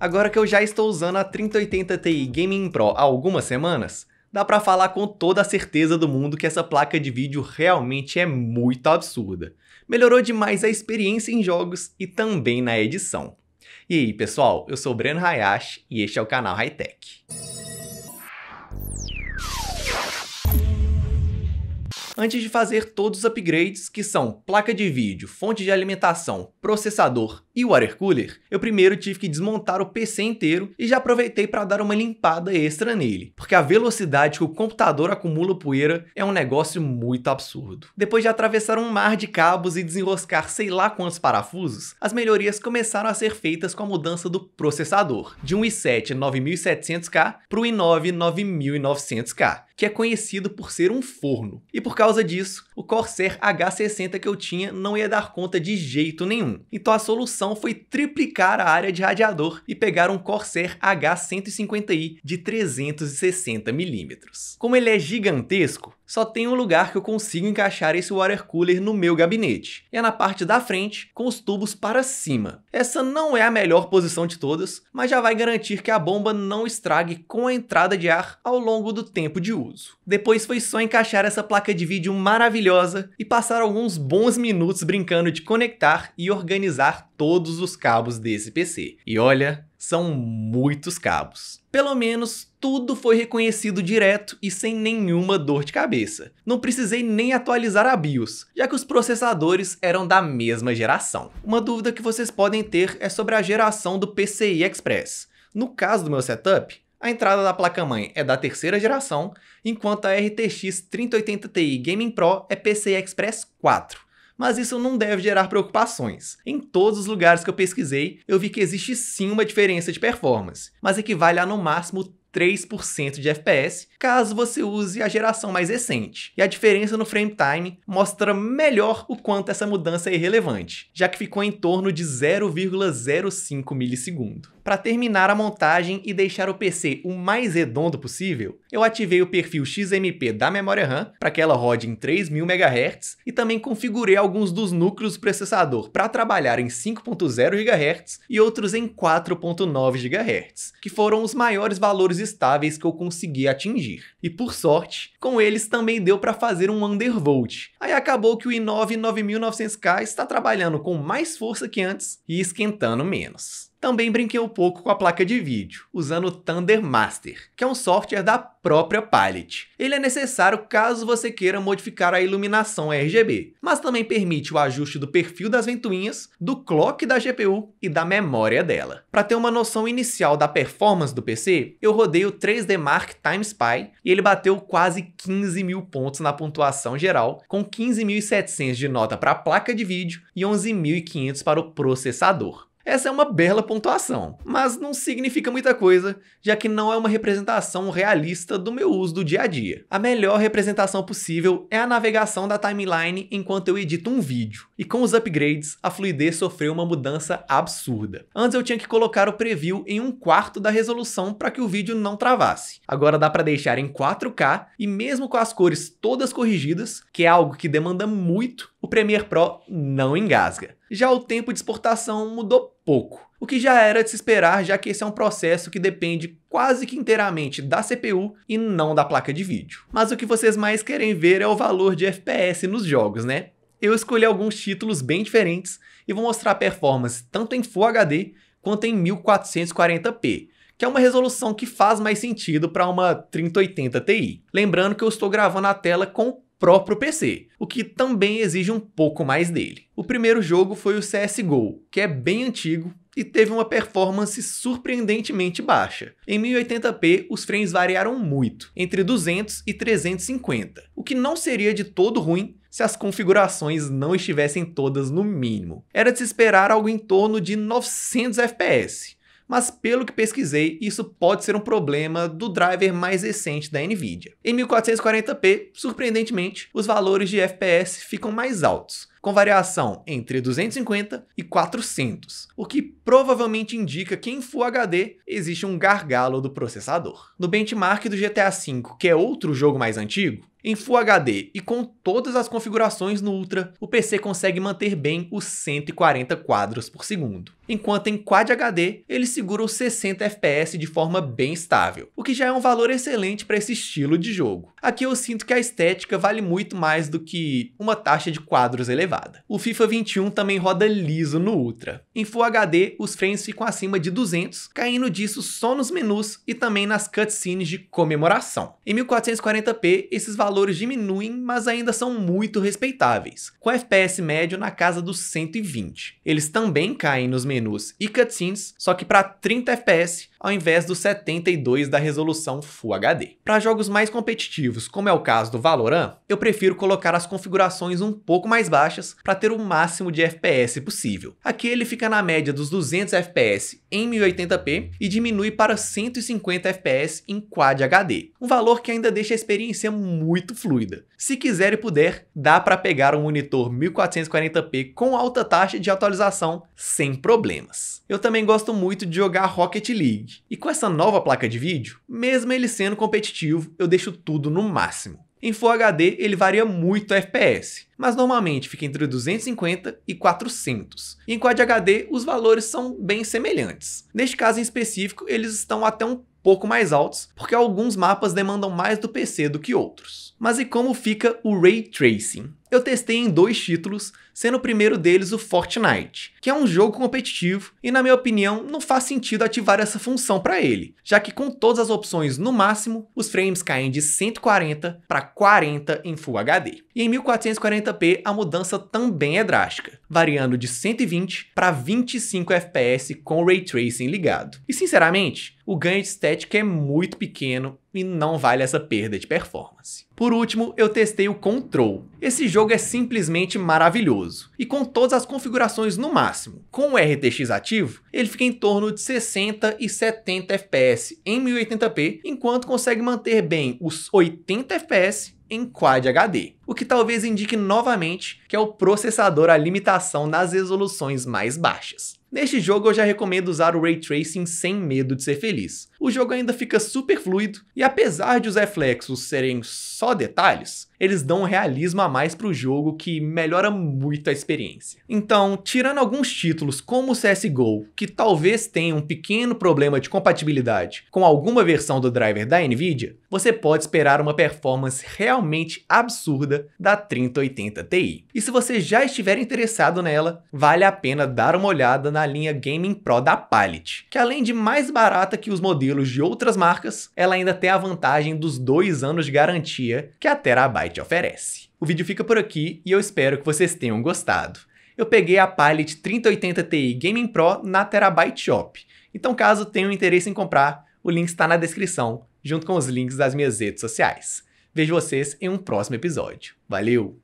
Agora que eu já estou usando a 3080 Ti Gaming Pro há algumas semanas, dá para falar com toda a certeza do mundo que essa placa de vídeo realmente é muito absurda. Melhorou demais a experiência em jogos e também na edição. E aí, pessoal, eu sou Breno Hayashi e este é o canal Hightech. antes de fazer todos os upgrades que são placa de vídeo, fonte de alimentação, processador e water cooler, eu primeiro tive que desmontar o PC inteiro e já aproveitei para dar uma limpada extra nele, porque a velocidade que o computador acumula poeira é um negócio muito absurdo. Depois de atravessar um mar de cabos e desenroscar sei lá quantos parafusos, as melhorias começaram a ser feitas com a mudança do processador, de um i7 9700K para o i9 9900K, que é conhecido por ser um forno. E por causa causa disso, o Corsair H60 que eu tinha não ia dar conta de jeito nenhum. Então a solução foi triplicar a área de radiador e pegar um Corsair H150i de 360mm. Como ele é gigantesco, só tem um lugar que eu consigo encaixar esse water cooler no meu gabinete. é na parte da frente, com os tubos para cima. Essa não é a melhor posição de todas, mas já vai garantir que a bomba não estrague com a entrada de ar ao longo do tempo de uso. Depois foi só encaixar essa placa de vídeo maravilhosa e passar alguns bons minutos brincando de conectar e organizar todos os cabos desse PC. E olha, são muitos cabos. Pelo menos tudo foi reconhecido direto e sem nenhuma dor de cabeça. Não precisei nem atualizar a BIOS, já que os processadores eram da mesma geração. Uma dúvida que vocês podem ter é sobre a geração do PCI Express. No caso do meu setup, a entrada da placa-mãe é da terceira geração, enquanto a RTX 3080 Ti Gaming Pro é PCI Express 4 mas isso não deve gerar preocupações. Em todos os lugares que eu pesquisei, eu vi que existe sim uma diferença de performance, mas equivale a no máximo 3% de FPS, caso você use a geração mais recente. E a diferença no frame time mostra melhor o quanto essa mudança é irrelevante, já que ficou em torno de 0,05 milissegundo. Para terminar a montagem e deixar o PC o mais redondo possível, eu ativei o perfil XMP da memória RAM para que ela rode em 3000 MHz e também configurei alguns dos núcleos do processador para trabalhar em 5.0 GHz e outros em 4.9 GHz, que foram os maiores valores estáveis que eu consegui atingir. E por sorte, com eles também deu para fazer um undervolt. Aí acabou que o i9 9900K está trabalhando com mais força que antes e esquentando menos. Também brinquei um pouco com a placa de vídeo, usando o Thunder Master, que é um software da própria Pilot. Ele é necessário caso você queira modificar a iluminação RGB, mas também permite o ajuste do perfil das ventoinhas, do clock da GPU e da memória dela. Para ter uma noção inicial da performance do PC, eu rodei o 3D Mark Time Spy e ele bateu quase 15 mil pontos na pontuação geral, com 15.700 de nota para a placa de vídeo e 11.500 para o processador. Essa é uma bela pontuação, mas não significa muita coisa, já que não é uma representação realista do meu uso do dia a dia. A melhor representação possível é a navegação da timeline enquanto eu edito um vídeo, e com os upgrades, a fluidez sofreu uma mudança absurda. Antes eu tinha que colocar o preview em um quarto da resolução para que o vídeo não travasse. Agora dá para deixar em 4K e mesmo com as cores todas corrigidas, que é algo que demanda muito, o Premiere Pro não engasga. Já o tempo de exportação mudou pouco, o que já era de se esperar, já que esse é um processo que depende quase que inteiramente da CPU e não da placa de vídeo. Mas o que vocês mais querem ver é o valor de FPS nos jogos, né? Eu escolhi alguns títulos bem diferentes e vou mostrar a performance tanto em Full HD quanto em 1440p, que é uma resolução que faz mais sentido para uma 3080 Ti. Lembrando que eu estou gravando a tela com próprio PC, o que também exige um pouco mais dele. O primeiro jogo foi o CSGO, que é bem antigo e teve uma performance surpreendentemente baixa. Em 1080p, os frames variaram muito, entre 200 e 350, o que não seria de todo ruim se as configurações não estivessem todas no mínimo. Era de se esperar algo em torno de 900 FPS, mas pelo que pesquisei, isso pode ser um problema do driver mais recente da Nvidia. Em 1440p, surpreendentemente, os valores de FPS ficam mais altos, com variação entre 250 e 400, o que provavelmente indica que em Full HD existe um gargalo do processador. No benchmark do GTA V, que é outro jogo mais antigo, em Full HD e com todas as configurações no Ultra, o PC consegue manter bem os 140 quadros por segundo, enquanto em Quad HD ele segura os 60 FPS de forma bem estável, o que já é um valor excelente para esse estilo de jogo. Aqui eu sinto que a estética vale muito mais do que uma taxa de quadros elevada elevada. O FIFA 21 também roda liso no Ultra. Em Full HD, os frames ficam acima de 200, caindo disso só nos menus e também nas cutscenes de comemoração. Em 1440p, esses valores diminuem, mas ainda são muito respeitáveis, com FPS médio na casa dos 120. Eles também caem nos menus e cutscenes, só que para 30 FPS ao invés dos 72 da resolução Full HD. Para jogos mais competitivos, como é o caso do Valorant, eu prefiro colocar as configurações um pouco mais baixas para ter o máximo de FPS possível. Aqui ele fica na média dos 200 FPS em 1080p e diminui para 150 FPS em Quad HD, um valor que ainda deixa a experiência muito fluida. Se quiser e puder, dá para pegar um monitor 1440p com alta taxa de atualização sem problemas. Eu também gosto muito de jogar Rocket League, vídeo. E com essa nova placa de vídeo, mesmo ele sendo competitivo, eu deixo tudo no máximo. Em Full HD ele varia muito a FPS, mas normalmente fica entre 250 e 400. E em Quad HD os valores são bem semelhantes. Neste caso em específico eles estão até um pouco mais altos, porque alguns mapas demandam mais do PC do que outros. Mas e como fica o Ray Tracing? eu testei em dois títulos, sendo o primeiro deles o Fortnite, que é um jogo competitivo e, na minha opinião, não faz sentido ativar essa função para ele, já que com todas as opções no máximo, os frames caem de 140 para 40 em Full HD. E em 1440p a mudança também é drástica, variando de 120 para 25 FPS com ray tracing ligado. E sinceramente, o ganho de estética é muito pequeno e não vale essa perda de performance. Por último, eu testei o Control. Esse jogo é simplesmente maravilhoso e com todas as configurações no máximo. Com o RTX ativo, ele fica em torno de 60 e 70 FPS em 1080p, enquanto consegue manter bem os 80 FPS em Quad HD, o que talvez indique novamente que é o processador a limitação nas resoluções mais baixas. Neste jogo eu já recomendo usar o Ray Tracing sem medo de ser feliz. O jogo ainda fica super fluido e apesar de os reflexos serem só detalhes, eles dão um realismo a mais pro jogo que melhora muito a experiência. Então, tirando alguns títulos como o CSGO, que talvez tenha um pequeno problema de compatibilidade com alguma versão do driver da Nvidia, você pode esperar uma performance realmente absurda da 3080 Ti. E se você já estiver interessado nela, vale a pena dar uma olhada na na linha Gaming Pro da Pilot, que além de mais barata que os modelos de outras marcas, ela ainda tem a vantagem dos dois anos de garantia que a Terabyte oferece. O vídeo fica por aqui e eu espero que vocês tenham gostado. Eu peguei a Pilot 3080 Ti Gaming Pro na Terabyte Shop, então caso tenham interesse em comprar, o link está na descrição, junto com os links das minhas redes sociais. Vejo vocês em um próximo episódio. Valeu!